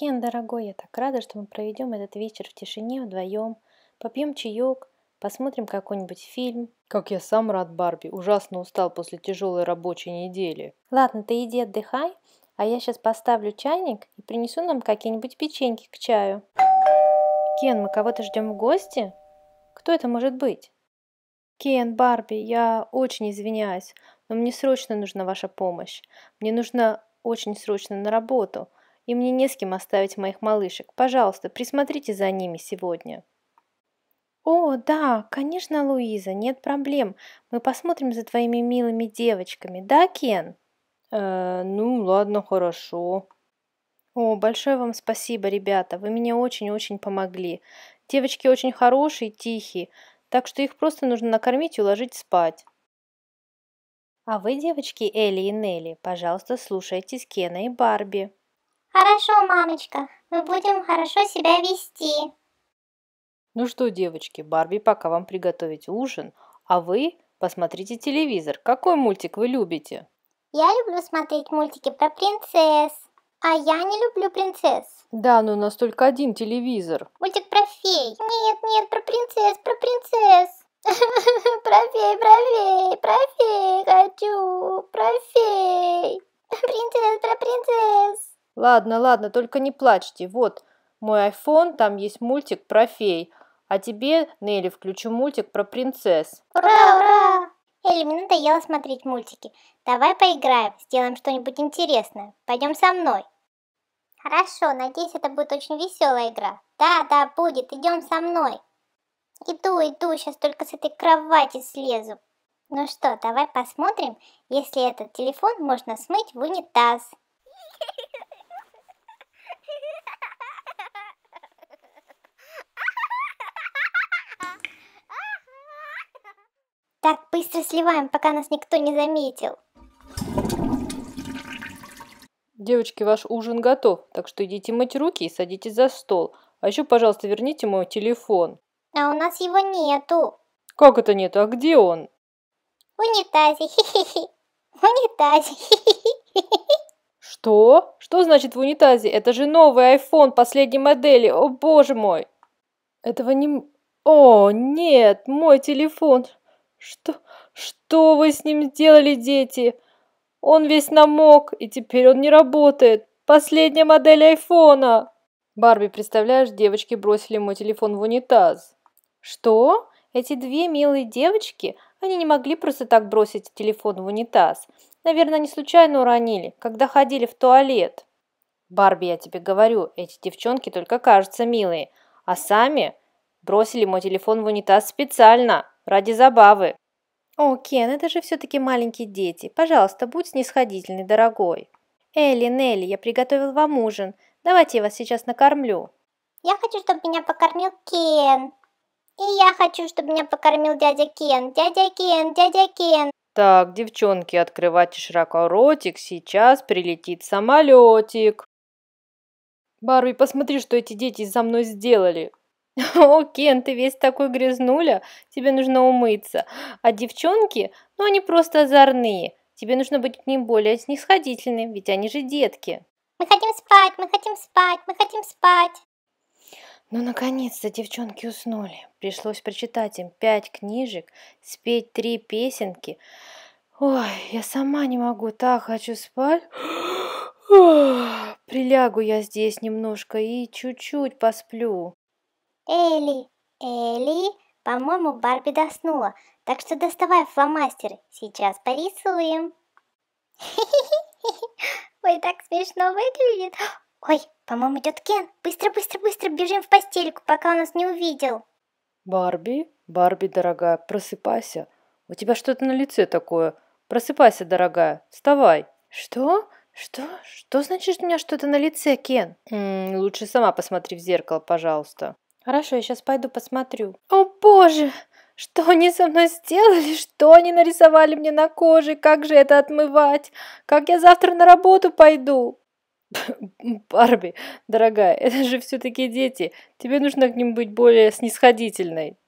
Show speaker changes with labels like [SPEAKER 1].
[SPEAKER 1] «Кен, дорогой, я так рада, что мы проведем этот вечер в тишине вдвоем, попьем чаек, посмотрим какой-нибудь фильм». «Как я сам рад, Барби, ужасно устал после тяжелой рабочей недели». «Ладно, ты иди отдыхай, а я сейчас поставлю чайник и принесу нам какие-нибудь печеньки к чаю». «Кен, мы кого-то ждем в гости? Кто это может быть?» «Кен, Барби, я очень извиняюсь, но мне срочно нужна ваша помощь. Мне нужно очень срочно на работу и мне не с кем оставить моих малышек. Пожалуйста, присмотрите за ними сегодня». «О, да, конечно, Луиза, нет проблем. Мы посмотрим за твоими милыми девочками, да, Кен?» э, «Ну, ладно, хорошо». «О, большое вам спасибо, ребята, вы мне очень-очень помогли. Девочки очень хорошие, тихие, так что их просто нужно накормить и уложить спать». «А вы, девочки Элли и Нелли, пожалуйста, слушайтесь Кена и Барби». «Хорошо, мамочка,
[SPEAKER 2] мы будем хорошо себя вести».
[SPEAKER 1] «Ну что, девочки, Барби пока вам приготовить ужин, а вы посмотрите телевизор. Какой мультик вы любите?»
[SPEAKER 2] «Я люблю смотреть мультики про принцесс, а я не люблю принцесс». «Да, но у нас только один телевизор». «Мультик про фей». «Нет, нет, про принцесс, про принцесс». Про про фей, фей, про фей, хочу, про фей. Принцесс, про принцесс.
[SPEAKER 1] «Ладно, ладно, только не плачьте. Вот мой iPhone, там есть мультик про фей. А тебе, Нелли, включу мультик про принцесс». «Ура,
[SPEAKER 2] ура!» Элли, мне надоело смотреть мультики. Давай поиграем, сделаем что-нибудь интересное. Пойдем со мной. Хорошо, надеюсь, это будет очень веселая игра. Да, да, будет, идем со мной. Иду, иду, сейчас только с этой кровати слезу. Ну что, давай посмотрим, если этот телефон можно смыть в унитаз. Так, быстро сливаем, пока нас никто не заметил. Девочки, ваш ужин готов, так что идите
[SPEAKER 1] мыть руки и садитесь за стол. А еще, пожалуйста, верните мой телефон.
[SPEAKER 2] А у нас его нету.
[SPEAKER 1] Как это нету? А где он?
[SPEAKER 2] В унитазе. В унитазе.
[SPEAKER 1] Что? Что значит в унитазе? Это же новый iPhone последней модели. О боже мой. Этого не... О, нет, мой телефон. «Что... что вы с ним сделали, дети? Он весь намок, и теперь он не работает. Последняя модель айфона!» «Барби, представляешь, девочки бросили мой телефон в унитаз». «Что? Эти две милые девочки? Они не могли просто так бросить телефон в унитаз. Наверное, не случайно уронили, когда ходили в туалет». «Барби, я тебе говорю, эти девчонки только кажутся милые, а сами бросили мой телефон в унитаз специально». Ради забавы. О, Кен, это же все-таки маленькие дети. Пожалуйста, будь снисходительный, дорогой. Элли, Нелли, я приготовил вам ужин. Давайте я вас сейчас накормлю.
[SPEAKER 2] Я хочу, чтобы меня покормил Кен. И я хочу, чтобы меня покормил дядя Кен. Дядя Кен, дядя Кен.
[SPEAKER 1] Так, девчонки, открывайте широко ротик, сейчас прилетит самолетик. Барби, посмотри, что эти дети за мной сделали. «О, Кен, ты весь такой грязнуля, тебе нужно умыться. А девчонки, ну они просто озорные. Тебе нужно быть к ним более снисходительным, ведь они же детки».
[SPEAKER 2] «Мы хотим спать, мы хотим спать,
[SPEAKER 1] мы хотим спать». Ну, наконец-то девчонки уснули. Пришлось прочитать им пять книжек, спеть три песенки. Ой, я сама не могу, так хочу спать. прилягу я здесь
[SPEAKER 2] немножко и чуть-чуть посплю. Элли, Элли, по-моему, Барби доснула, так что доставай фломастер, сейчас порисуем. Ой, так смешно выглядит. Ой, по-моему, идет Кен. Быстро, быстро, быстро бежим в постельку, пока он нас не увидел.
[SPEAKER 1] Барби, Барби, дорогая, просыпайся. У тебя что-то на лице такое. Просыпайся, дорогая, вставай. Что? Что? Что значит у меня что-то на лице, Кен? М -м, лучше сама посмотри в зеркало, пожалуйста. Хорошо, я сейчас пойду посмотрю. О боже, что они со мной сделали? Что они нарисовали мне на коже? Как же это отмывать? Как я завтра на работу пойду? Барби, дорогая, это же все-таки дети. Тебе нужно к ним быть более снисходительной.